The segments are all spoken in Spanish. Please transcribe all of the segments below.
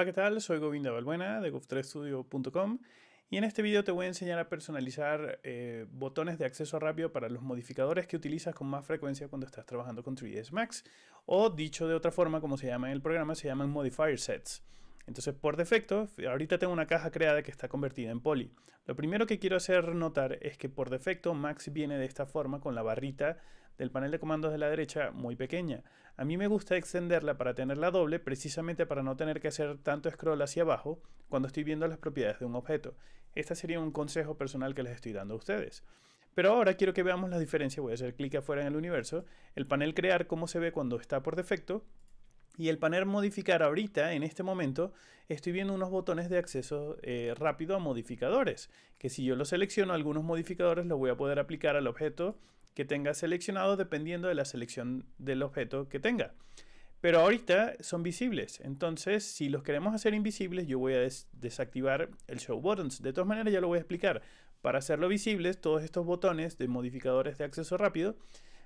Hola, ¿qué tal? Soy Govinda Balbuena de gov3studio.com y en este video te voy a enseñar a personalizar eh, botones de acceso rápido para los modificadores que utilizas con más frecuencia cuando estás trabajando con 3ds Max o dicho de otra forma, como se llama en el programa, se llaman modifier sets. Entonces, por defecto, ahorita tengo una caja creada que está convertida en poli. Lo primero que quiero hacer notar es que por defecto Max viene de esta forma con la barrita del panel de comandos de la derecha muy pequeña. A mí me gusta extenderla para tenerla doble precisamente para no tener que hacer tanto scroll hacia abajo cuando estoy viendo las propiedades de un objeto. Este sería un consejo personal que les estoy dando a ustedes. Pero ahora quiero que veamos la diferencia, voy a hacer clic afuera en el universo, el panel crear cómo se ve cuando está por defecto y el panel modificar ahorita, en este momento, estoy viendo unos botones de acceso eh, rápido a modificadores, que si yo los selecciono, algunos modificadores los voy a poder aplicar al objeto que tenga seleccionado dependiendo de la selección del objeto que tenga. Pero ahorita son visibles, entonces si los queremos hacer invisibles yo voy a desactivar el Show Buttons. De todas maneras ya lo voy a explicar. Para hacerlo visibles, todos estos botones de modificadores de acceso rápido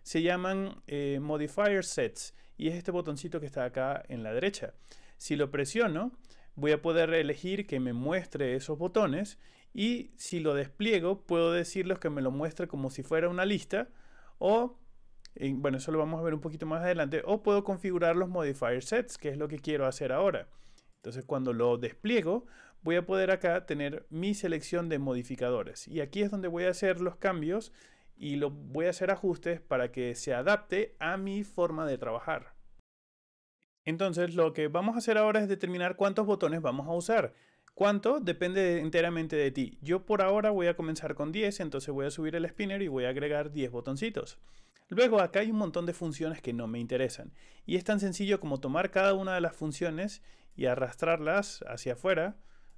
se llaman eh, Modifier Sets y es este botoncito que está acá en la derecha. Si lo presiono, voy a poder elegir que me muestre esos botones y si lo despliego, puedo decirles que me lo muestre como si fuera una lista o eh, bueno, eso lo vamos a ver un poquito más adelante. O puedo configurar los modifier sets, que es lo que quiero hacer ahora. Entonces cuando lo despliego, voy a poder acá tener mi selección de modificadores. Y aquí es donde voy a hacer los cambios y lo voy a hacer ajustes para que se adapte a mi forma de trabajar. Entonces lo que vamos a hacer ahora es determinar cuántos botones vamos a usar. ¿Cuánto? Depende enteramente de ti. Yo por ahora voy a comenzar con 10, entonces voy a subir el spinner y voy a agregar 10 botoncitos. Luego acá hay un montón de funciones que no me interesan. Y es tan sencillo como tomar cada una de las funciones y arrastrarlas hacia afuera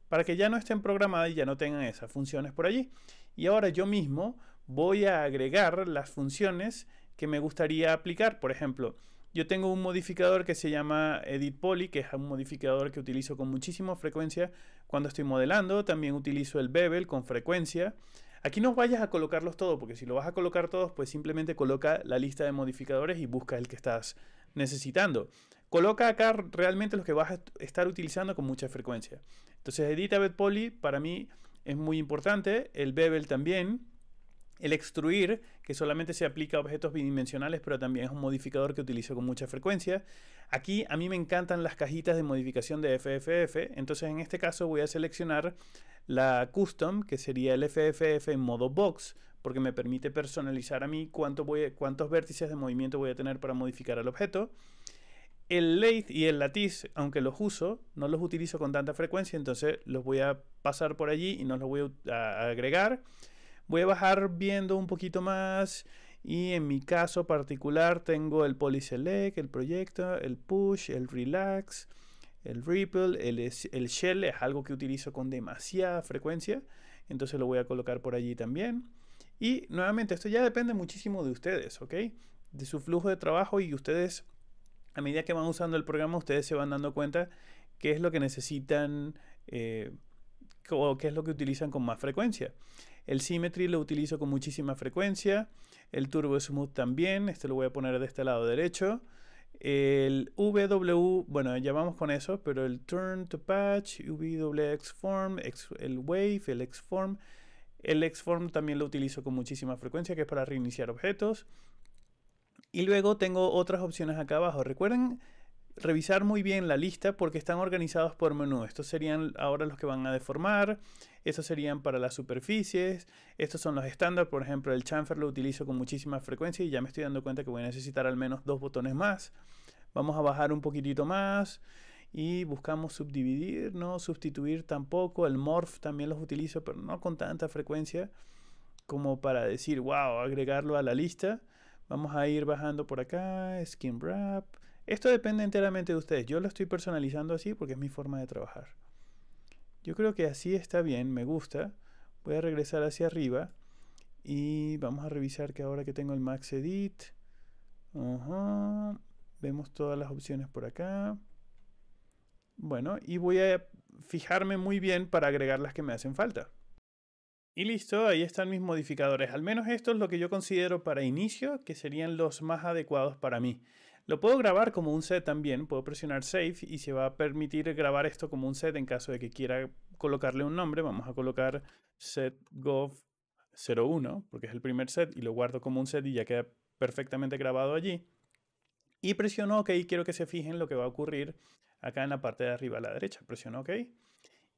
para que ya no estén programadas y ya no tengan esas funciones por allí. Y ahora yo mismo voy a agregar las funciones que me gustaría aplicar. Por ejemplo, yo tengo un modificador que se llama Edit Poly, que es un modificador que utilizo con muchísima frecuencia cuando estoy modelando. También utilizo el bevel con frecuencia. Aquí no vayas a colocarlos todos, porque si lo vas a colocar todos, pues simplemente coloca la lista de modificadores y busca el que estás necesitando. Coloca acá realmente los que vas a estar utilizando con mucha frecuencia. Entonces, Edit Poly para mí es muy importante. El bevel también. El extruir, que solamente se aplica a objetos bidimensionales, pero también es un modificador que utilizo con mucha frecuencia. Aquí a mí me encantan las cajitas de modificación de FFF, entonces en este caso voy a seleccionar la custom, que sería el FFF en modo box, porque me permite personalizar a mí cuántos vértices de movimiento voy a tener para modificar al objeto. El lathe y el latiz, aunque los uso, no los utilizo con tanta frecuencia, entonces los voy a pasar por allí y no los voy a agregar voy a bajar viendo un poquito más y en mi caso particular tengo el Polyselect, el proyecto el Push, el Relax, el Ripple, el, el Shell es algo que utilizo con demasiada frecuencia, entonces lo voy a colocar por allí también. Y nuevamente, esto ya depende muchísimo de ustedes, ¿ok? De su flujo de trabajo y ustedes, a medida que van usando el programa, ustedes se van dando cuenta qué es lo que necesitan eh, o qué es lo que utilizan con más frecuencia. El Symmetry lo utilizo con muchísima frecuencia. El Turbo Smooth también. Este lo voy a poner de este lado derecho. El VW, bueno, ya vamos con eso, pero el Turn to Patch, VWX Form, el Wave, el form El form también lo utilizo con muchísima frecuencia, que es para reiniciar objetos. Y luego tengo otras opciones acá abajo. Recuerden revisar muy bien la lista porque están organizados por menú. Estos serían ahora los que van a deformar, estos serían para las superficies, estos son los estándar, por ejemplo el chamfer lo utilizo con muchísima frecuencia y ya me estoy dando cuenta que voy a necesitar al menos dos botones más. Vamos a bajar un poquitito más y buscamos subdividir, no sustituir tampoco, el morph también los utilizo pero no con tanta frecuencia como para decir wow, agregarlo a la lista. Vamos a ir bajando por acá, skin wrap, esto depende enteramente de ustedes. Yo lo estoy personalizando así porque es mi forma de trabajar. Yo creo que así está bien, me gusta. Voy a regresar hacia arriba y vamos a revisar que ahora que tengo el Max Edit, vemos todas las opciones por acá. Bueno, y voy a fijarme muy bien para agregar las que me hacen falta. Y listo, ahí están mis modificadores. Al menos esto es lo que yo considero para inicio que serían los más adecuados para mí. Lo puedo grabar como un set también, puedo presionar Save y se va a permitir grabar esto como un set en caso de que quiera colocarle un nombre. Vamos a colocar setgov01 porque es el primer set y lo guardo como un set y ya queda perfectamente grabado allí. Y presiono OK, quiero que se fijen lo que va a ocurrir acá en la parte de arriba a la derecha. Presiono OK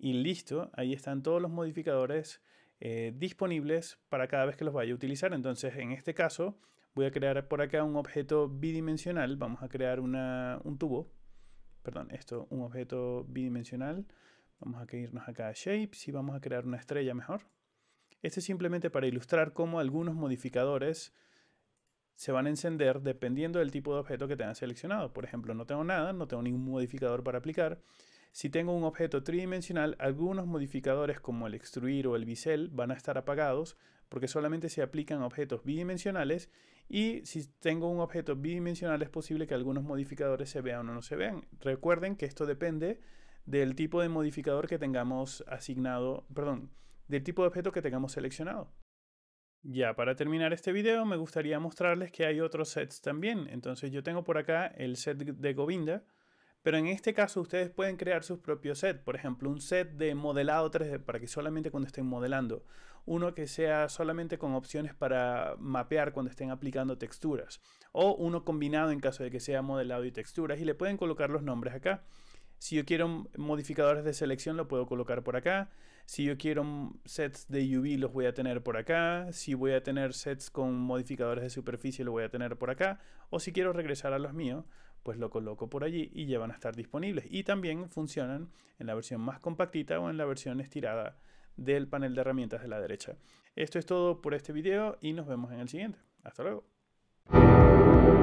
y listo, ahí están todos los modificadores eh, disponibles para cada vez que los vaya a utilizar. Entonces, en este caso, Voy a crear por acá un objeto bidimensional. Vamos a crear un tubo. Perdón, esto, un objeto bidimensional. Vamos a irnos acá a Shapes y vamos a crear una estrella mejor. Este es simplemente para ilustrar cómo algunos modificadores se van a encender dependiendo del tipo de objeto que tengan seleccionado. Por ejemplo, no tengo nada, no tengo ningún modificador para aplicar. Si tengo un objeto tridimensional, algunos modificadores como el extruir o el bisel van a estar apagados porque solamente se aplican objetos bidimensionales y si tengo un objeto bidimensional es posible que algunos modificadores se vean o no se vean. Recuerden que esto depende del tipo de modificador que tengamos asignado, perdón, del tipo de objeto que tengamos seleccionado. Ya para terminar este video me gustaría mostrarles que hay otros sets también. Entonces yo tengo por acá el set de Govinda pero en este caso ustedes pueden crear sus propios sets, por ejemplo, un set de modelado 3D para que solamente cuando estén modelando, uno que sea solamente con opciones para mapear cuando estén aplicando texturas, o uno combinado en caso de que sea modelado y texturas, y le pueden colocar los nombres acá. Si yo quiero modificadores de selección, lo puedo colocar por acá. Si yo quiero sets de UV, los voy a tener por acá. Si voy a tener sets con modificadores de superficie, lo voy a tener por acá. O si quiero regresar a los míos, pues lo coloco por allí y ya van a estar disponibles. Y también funcionan en la versión más compactita o en la versión estirada del panel de herramientas de la derecha. Esto es todo por este video y nos vemos en el siguiente. Hasta luego.